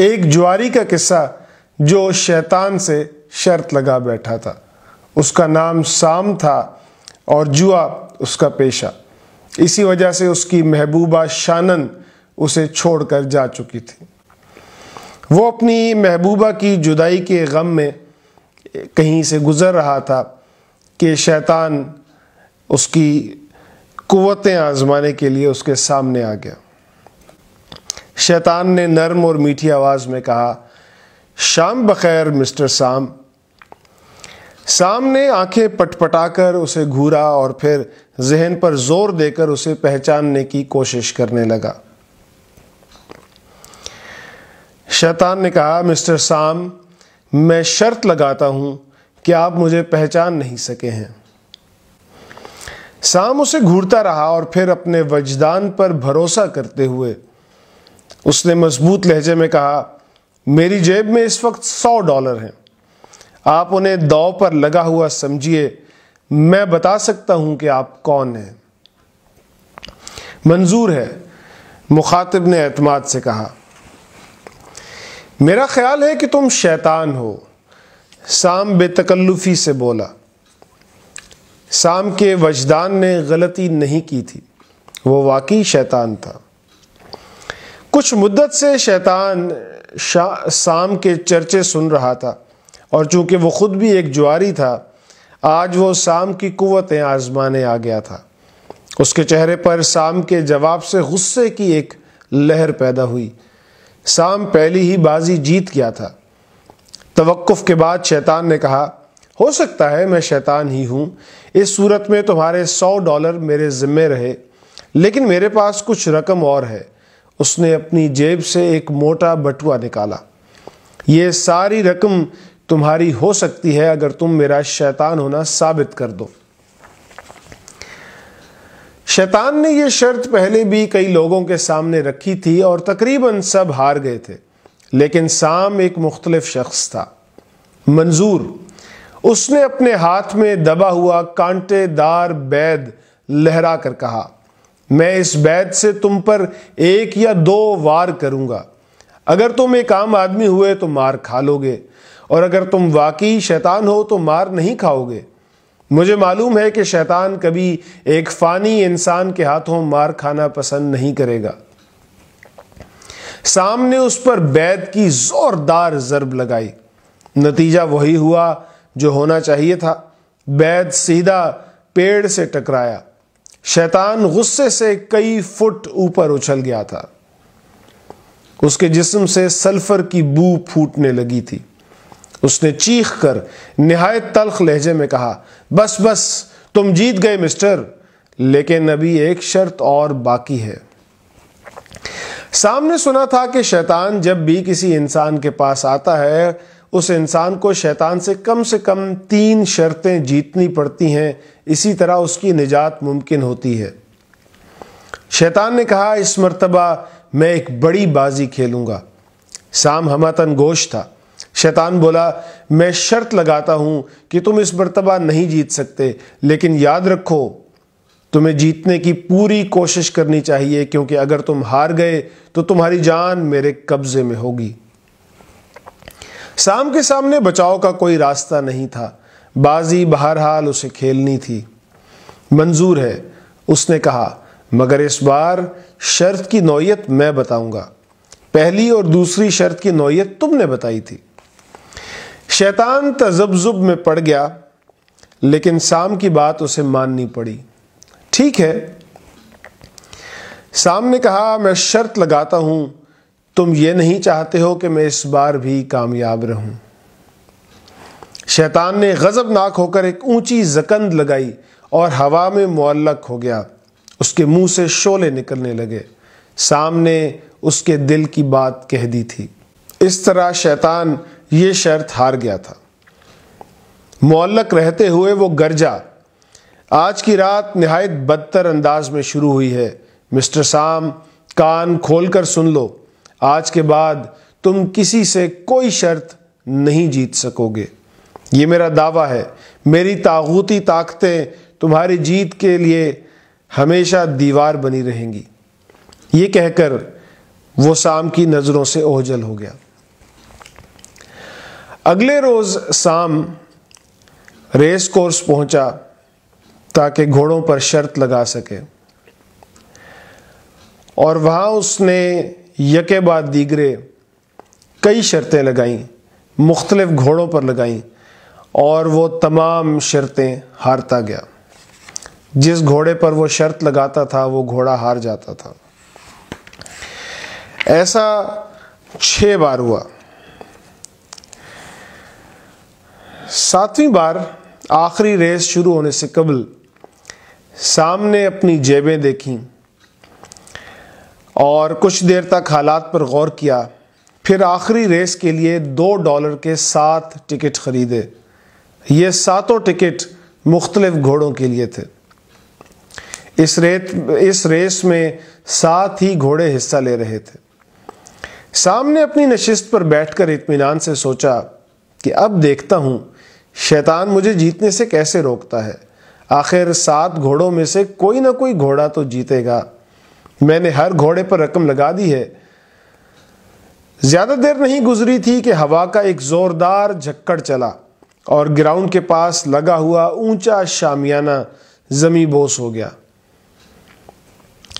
एक जुआरी का किस्सा जो शैतान से शर्त लगा बैठा था उसका नाम साम था और जुआ उसका पेशा इसी वजह से उसकी महबूबा शानन उसे छोड़कर जा चुकी थी वो अपनी महबूबा की जुदाई के गम में कहीं से गुज़र रहा था कि शैतान उसकी कुतें आज़माने के लिए उसके सामने आ गया शैतान ने नरम और मीठी आवाज़ में कहा शाम बखैर मिस्टर साम साम ने आंखें पटपटाकर उसे घूरा और फिर जहन पर जोर देकर उसे पहचानने की कोशिश करने लगा शैतान ने कहा मिस्टर साम मैं शर्त लगाता हूं कि आप मुझे पहचान नहीं सके हैं साम उसे घूरता रहा और फिर अपने वजदान पर भरोसा करते हुए उसने मजबूत लहजे में कहा मेरी जेब में इस वक्त सौ डॉलर हैं आप उन्हें दौ पर लगा हुआ समझिए मैं बता सकता हूं कि आप कौन हैं मंजूर है मुखातिब ने एतमाद से कहा मेरा ख्याल है कि तुम शैतान हो साम बेतकल्लुफ़ी से बोला साम के वजदान ने गलती नहीं की थी वो वाकई शैतान था कुछ मुद्दत से शैतान शाम के चर्चे सुन रहा था और चूंकि वो ख़ुद भी एक जुआरी था आज वो शाम की कुतें आजमाने आ गया था उसके चेहरे पर शाम के जवाब से गुस्से की एक लहर पैदा हुई शाम पहली ही बाजी जीत गया था तवक़ुफ़ के बाद शैतान ने कहा हो सकता है मैं शैतान ही हूँ इस सूरत में तुम्हारे सौ डॉलर मेरे ज़िम्मे रहे लेकिन मेरे पास कुछ रकम और है उसने अपनी जेब से एक मोटा बटुआ निकाला ये सारी रकम तुम्हारी हो सकती है अगर तुम मेरा शैतान होना साबित कर दो शैतान ने यह शर्त पहले भी कई लोगों के सामने रखी थी और तकरीबन सब हार गए थे लेकिन साम एक मुख्तलिफ शख्स था मंजूर उसने अपने हाथ में दबा हुआ कांटेदार बैद लहरा कर कहा मैं इस बैत से तुम पर एक या दो वार करूंगा अगर तुम एक आम आदमी हुए तो मार खा लोगे और अगर तुम वाकई शैतान हो तो मार नहीं खाओगे मुझे मालूम है कि शैतान कभी एक फ़ानी इंसान के हाथों मार खाना पसंद नहीं करेगा सामने उस पर बैत की ज़ोरदार ज़रब लगाई नतीजा वही हुआ जो होना चाहिए था बैत सीधा पेड़ से टकराया शैतान गुस्से से कई फुट ऊपर उछल गया था उसके जिस्म से सल्फर की बू फूटने लगी थी उसने चीख कर नहायत तलख लहजे में कहा बस बस तुम जीत गए मिस्टर लेकिन अभी एक शर्त और बाकी है सामने सुना था कि शैतान जब भी किसी इंसान के पास आता है उस इंसान को शैतान से कम से कम तीन शर्तें जीतनी पड़ती हैं इसी तरह उसकी निजात मुमकिन होती है शैतान ने कहा इस मरतबा मैं एक बड़ी बाजी खेलूँगा शाम हमतन गोश था शैतान बोला मैं शर्त लगाता हूँ कि तुम इस मरतबा नहीं जीत सकते लेकिन याद रखो तुम्हें जीतने की पूरी कोशिश करनी चाहिए क्योंकि अगर तुम हार गए तो तुम्हारी जान मेरे कब्ज़े में होगी शाम के सामने बचाव का कोई रास्ता नहीं था बाजी बहरहाल उसे खेलनी थी मंजूर है उसने कहा मगर इस बार शर्त की नौयत मैं बताऊंगा पहली और दूसरी शर्त की नौयत तुमने बताई थी शैतान तजब्जुब में पड़ गया लेकिन शाम की बात उसे माननी पड़ी ठीक है शाम ने कहा मैं शर्त लगाता हूं तुम ये नहीं चाहते हो कि मैं इस बार भी कामयाब रहूं शैतान ने गज़बनाक होकर एक ऊंची जकंद लगाई और हवा में मुअल्लक हो गया उसके मुंह से शोले निकलने लगे सामने उसके दिल की बात कह दी थी इस तरह शैतान ये शर्त हार गया था मुअल्लक रहते हुए वो गरजा आज की रात नहायत बदतर अंदाज में शुरू हुई है मिस्टर साम कान खोलकर सुन लो आज के बाद तुम किसी से कोई शर्त नहीं जीत सकोगे ये मेरा दावा है मेरी तागूती ताकतें तुम्हारी जीत के लिए हमेशा दीवार बनी रहेंगी ये कहकर वो शाम की नज़रों से ओझल हो गया अगले रोज़ शाम रेस कोर्स पहुंचा ताकि घोड़ों पर शर्त लगा सके और वहां उसने यके बाद दीगरे कई शर्तें लगाईं मुख्तलिफ घोड़ों पर लगाईं और वो तमाम शर्तें हारता गया जिस घोड़े पर वो शर्त लगाता था वो घोड़ा हार जाता था ऐसा छः बार हुआ सातवीं बार आखिरी रेस शुरू होने से कबल सामने अपनी जेबें देखीं और कुछ देर तक हालात पर गौर किया फिर आखिरी रेस के लिए दो डॉलर के सात टिकट ख़रीदे ये सातों टिकट मुख्तलिफ घोड़ों के लिए थे इस रेत इस रेस में सात ही घोड़े हिस्सा ले रहे थे सामने अपनी नशिस्त पर बैठकर इतमान से सोचा कि अब देखता हूँ शैतान मुझे जीतने से कैसे रोकता है आखिर सात घोड़ों में से कोई ना कोई घोड़ा तो जीतेगा मैंने हर घोड़े पर रकम लगा दी है ज़्यादा देर नहीं गुजरी थी कि हवा का एक ज़ोरदार झक्कड़ चला और ग्राउंड के पास लगा हुआ ऊंचा शामियाना जमी बोस हो गया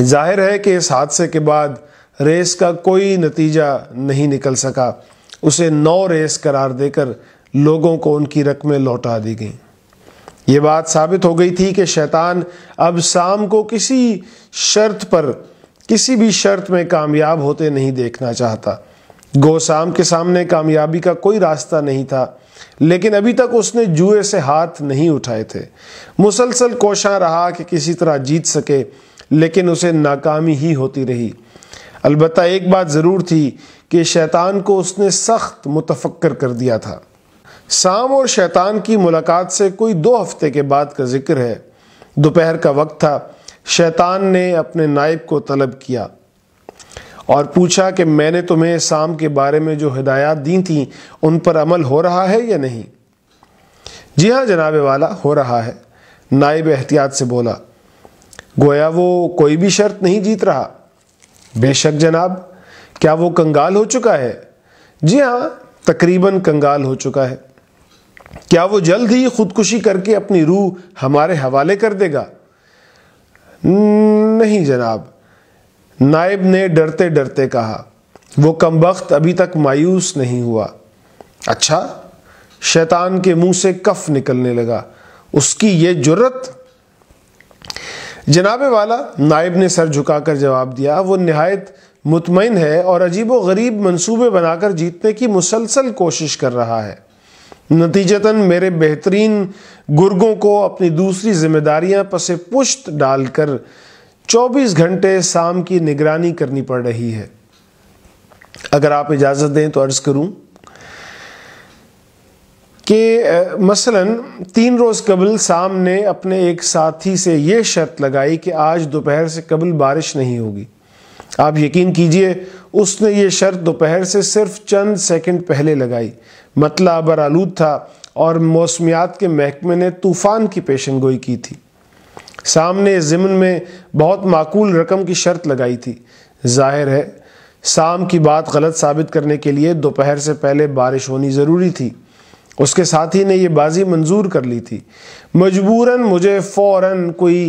जाहिर है कि इस हादसे के बाद रेस का कोई नतीजा नहीं निकल सका उसे नौ रेस करार देकर लोगों को उनकी रकमें लौटा दी गईं ये बात साबित हो गई थी कि शैतान अब शाम को किसी शर्त पर किसी भी शर्त में कामयाब होते नहीं देखना चाहता गो शाम के सामने कामयाबी का कोई रास्ता नहीं था लेकिन अभी तक उसने जुए से हाथ नहीं उठाए थे मुसलसल कोशा रहा कि किसी तरह जीत सके लेकिन उसे नाकामी ही होती रही अलबत् एक बात ज़रूर थी कि शैतान को उसने सख्त मुतफ़क्र कर दिया था साम और शैतान की मुलाकात से कोई दो हफ्ते के बाद का जिक्र है दोपहर का वक्त था शैतान ने अपने नाइब को तलब किया और पूछा कि मैंने तुम्हें शाम के बारे में जो हिदायत दी थी उन पर अमल हो रहा है या नहीं जी हाँ जनाब वाला हो रहा है नाइब एहतियात से बोला गोया वो कोई भी शर्त नहीं जीत रहा बेशक जनाब क्या वो कंगाल हो चुका है जी हाँ तकरीबन कंगाल हो चुका है क्या वो जल्द ही खुदकुशी करके अपनी रूह हमारे हवाले कर देगा नहीं जनाब नायब ने डरते डरते कहा वो कम वक्त अभी तक मायूस नहीं हुआ अच्छा शैतान के मुंह से कफ निकलने लगा उसकी ये जरूरत जनाब वाला नायब ने सर झुकाकर जवाब दिया वो नहायत मुतमिन है और अजीब व गरीब मनसूबे बनाकर जीतने की मुसलसल कोशिश कर रहा है नतीजतन मेरे बेहतरीन गुर्गों को अपनी दूसरी जिम्मेदारियां पसे पुश्त डालकर 24 घंटे शाम की निगरानी करनी पड़ रही है अगर आप इजाज़त दें तो अर्ज़ करूं कि मसलन तीन रोज़ कबल शाम ने अपने एक साथी से यह शर्त लगाई कि आज दोपहर से कबल बारिश नहीं होगी आप यकीन कीजिए उसने ये शर्त दोपहर से सिर्फ चंद सेकंड पहले लगाई मतला आलूद था और मौसमियात के महकमे ने तूफ़ान की पेशन गोई की थी सामने ज़िमन में बहुत माकूल रकम की शर्त लगाई थी जाहिर है शाम की बात गलत साबित करने के लिए दोपहर से पहले बारिश होनी ज़रूरी थी उसके साथी ने यह बाजी मंजूर कर ली थी मजबूरन मुझे फौरन कोई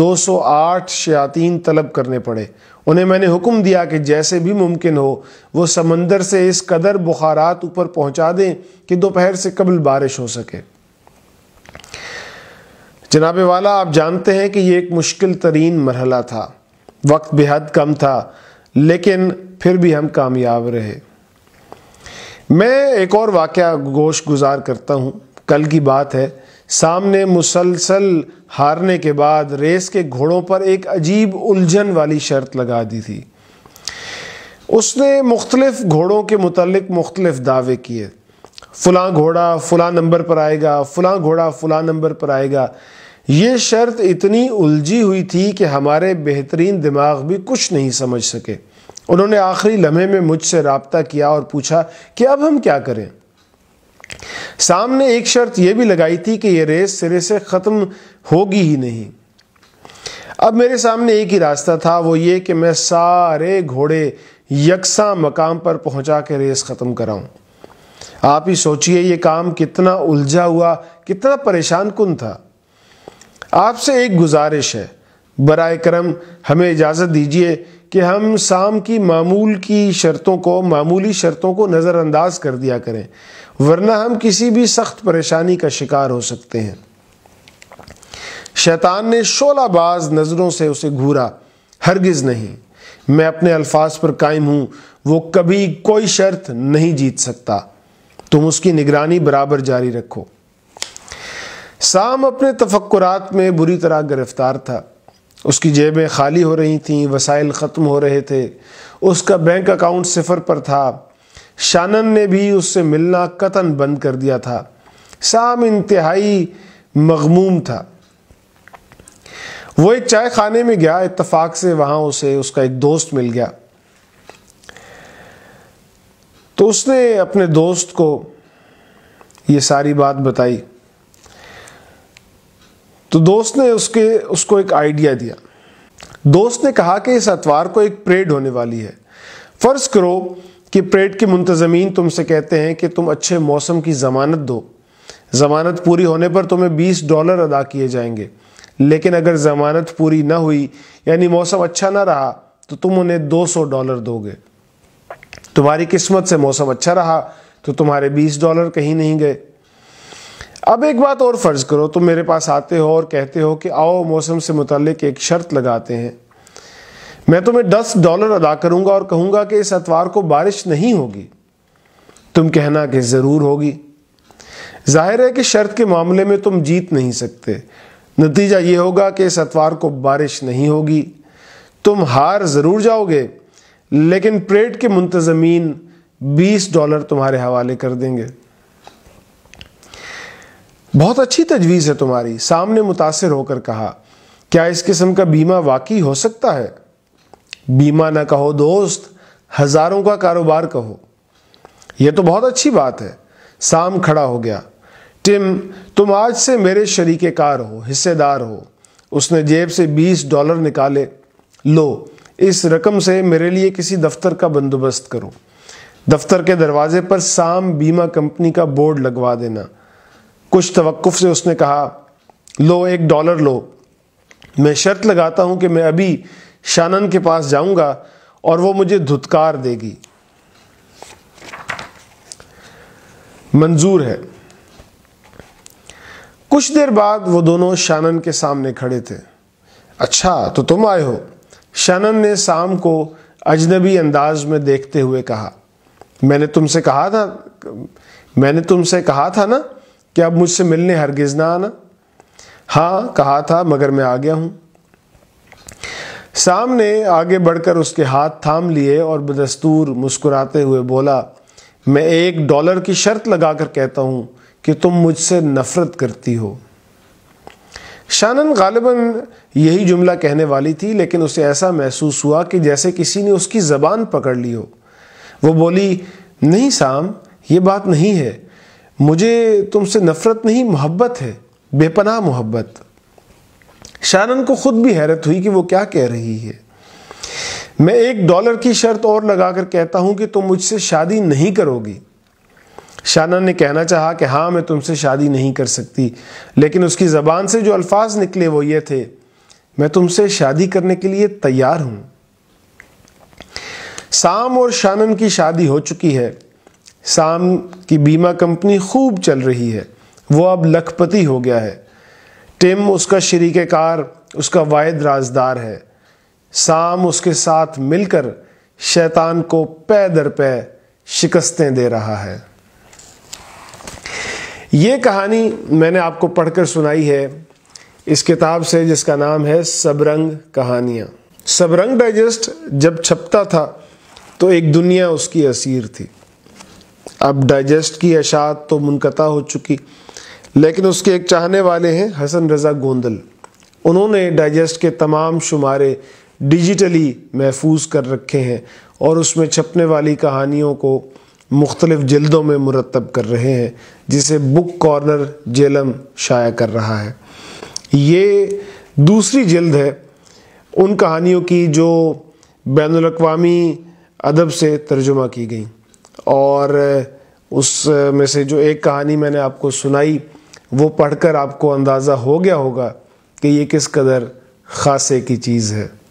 208 शयातीन तलब करने पड़े उन्हें मैंने हुक्म दिया कि जैसे भी मुमकिन हो वो समंदर से इस कदर बुखारात ऊपर पहुंचा दें कि दोपहर से कबल बारिश हो सके जनाब वाला आप जानते हैं कि ये एक मुश्किल तरीन मरहला था वक्त बेहद कम था लेकिन फिर भी हम कामयाब रहे मैं एक और वाक़ गोश गुजार करता हूँ कल की बात है सामने मुसलसल हारने के बाद रेस के घोड़ों पर एक अजीब उलझन वाली शर्त लगा दी थी उसने मुख्तलिफ घोड़ों के मुतालिक मुख्तलिफ दावे किए फलां घोड़ा फलां नंबर पर आएगा फलां घोड़ा फलां नंबर पर आएगा ये शर्त इतनी उलझी हुई थी कि हमारे बेहतरीन दिमाग भी कुछ नहीं समझ सके उन्होंने आखिरी लम्हे में मुझसे रबता किया और पूछा कि अब हम क्या करें सामने एक शर्त यह भी लगाई थी कि यह रेस सिरे से ख़त्म होगी ही नहीं अब मेरे सामने एक ही रास्ता था वो ये कि मैं सारे घोड़े यकसा मकाम पर पहुंचा के रेस ख़त्म कराऊं आप ही सोचिए ये काम कितना उलझा हुआ कितना परेशान कुन था आपसे एक गुजारिश है बर करम हमें इजाज़त दीजिए कि हम शाम की मामूल की शर्तों को मामूली शर्तों को नज़रअंदाज कर दिया करें वरना हम किसी भी सख्त परेशानी का शिकार हो सकते हैं शैतान ने शोला बाज नज़रों से उसे घूरा हरगिज़ नहीं मैं अपने अल्फाज पर कायम हूं वो कभी कोई शर्त नहीं जीत सकता तुम उसकी निगरानी बराबर जारी रखो साम अपने तफक्रात में बुरी तरह गिरफ्तार था उसकी जेबें खाली हो रही थीं वसाइल ख़त्म हो रहे थे उसका बैंक अकाउंट सिफर पर था शानन ने भी उससे मिलना कतन बंद कर दिया था शाम इंतहाई मगमूम था वो एक चाय खाने में गया इतफाक से वहां उसे उसका एक दोस्त मिल गया तो उसने अपने दोस्त को ये सारी बात बताई तो दोस्त ने उसके उसको एक आइडिया दिया दोस्त ने कहा कि इस अतवार को एक परेड होने वाली है फ़र्ज़ करो कि परेड के मुंतजमीन तुमसे कहते हैं कि तुम अच्छे मौसम की ज़मानत दो ज़मानत पूरी होने पर तुम्हें 20 डॉलर अदा किए जाएंगे लेकिन अगर ज़मानत पूरी ना हुई यानी मौसम अच्छा ना रहा तो तुम उन्हें 200 डॉलर दोगे तुम्हारी किस्मत से मौसम अच्छा रहा तो तुम्हारे 20 डॉलर कहीं नहीं गए अब एक बात और फ़र्ज़ करो तुम मेरे पास आते हो और कहते हो कि आओ मौसम से मुतल एक शर्त लगाते हैं मैं तुम्हें दस डॉलर अदा करूंगा और कहूंगा कि इस अतवार को बारिश नहीं होगी तुम कहना कि ज़रूर होगी जाहिर है कि शर्त के मामले में तुम जीत नहीं सकते नतीजा ये होगा कि इस अतवार को बारिश नहीं होगी तुम हार ज़रूर जाओगे लेकिन परेड के मुंतजमीन 20 डॉलर तुम्हारे हवाले कर देंगे बहुत अच्छी तजवीज़ है तुम्हारी सामने मुतासर होकर कहा क्या इस किस्म का बीमा वाकई हो सकता है बीमा ना कहो दोस्त हज़ारों का कारोबार कहो यह तो बहुत अच्छी बात है साम खड़ा हो गया टिम तुम आज से मेरे शरीक कार हो हिस्सेदार हो उसने जेब से बीस डॉलर निकाले लो इस रकम से मेरे लिए किसी दफ्तर का बंदोबस्त करो दफ्तर के दरवाजे पर साम बीमा कंपनी का बोर्ड लगवा देना कुछ तवक्फ से उसने कहा लो एक डॉलर लो मैं शर्त लगाता हूं कि मैं अभी शानन के पास जाऊंगा और वो मुझे धुतकार देगी मंजूर है कुछ देर बाद वो दोनों शानन के सामने खड़े थे अच्छा तो तुम आए हो शानन ने शाम को अजनबी अंदाज में देखते हुए कहा मैंने तुमसे कहा था मैंने तुमसे कहा था ना कि अब मुझसे मिलने हरगिज ना आना हाँ कहा था मगर मैं आ गया हूं सामने ने आगे बढ़कर उसके हाथ थाम लिए और बदस्तूर मुस्कुराते हुए बोला मैं एक डॉलर की शर्त लगाकर कहता हूँ कि तुम मुझसे नफरत करती हो शानन गालिबन यही जुमला कहने वाली थी लेकिन उसे ऐसा महसूस हुआ कि जैसे किसी ने उसकी ज़बान पकड़ ली हो वो बोली नहीं साम ये बात नहीं है मुझे तुमसे नफ़रत नहीं मोहब्बत है बेपनाह मोहब्बत शानन को खुद भी हैरत हुई कि वो क्या कह रही है मैं एक डॉलर की शर्त और लगाकर कहता हूं कि तुम मुझसे शादी नहीं करोगी शानन ने कहना चाहा कि हाँ मैं तुमसे शादी नहीं कर सकती लेकिन उसकी ज़बान से जो अल्फाज निकले वो ये थे मैं तुमसे शादी करने के लिए तैयार हूँ साम और शानन की शादी हो चुकी है साम की बीमा कंपनी खूब चल रही है वो अब लखपति हो गया है टिम उसका शरीक कार उसका वायद राजदार है साम उसके साथ मिलकर शैतान को पै दर पै शिकस्तें दे रहा है ये कहानी मैंने आपको पढ़कर सुनाई है इस किताब से जिसका नाम है सबरंग कहानियाँ सबरंग डाइजेस्ट जब छपता था तो एक दुनिया उसकी असीर थी अब डाइजेस्ट की अशात तो मुनकता हो चुकी लेकिन उसके एक चाहने वाले हैं हसन रज़ा गोंदल उन्होंने डाइजेस्ट के तमाम शुमारे डिजिटली महफूज कर रखे हैं और उसमें छपने वाली कहानियों को मुख्तलिफ जल्दों में मुरतब कर रहे हैं जिसे बुक कॉर्नर जेलम शाया कर रहा है ये दूसरी जल्द है उन कहानियों की जो बैन अवी अदब से तर्जुमा की गई और उस में से जो एक कहानी मैंने आपको सुनाई वो पढ़कर आपको अंदाज़ा हो गया होगा कि ये किस कदर खासे की चीज़ है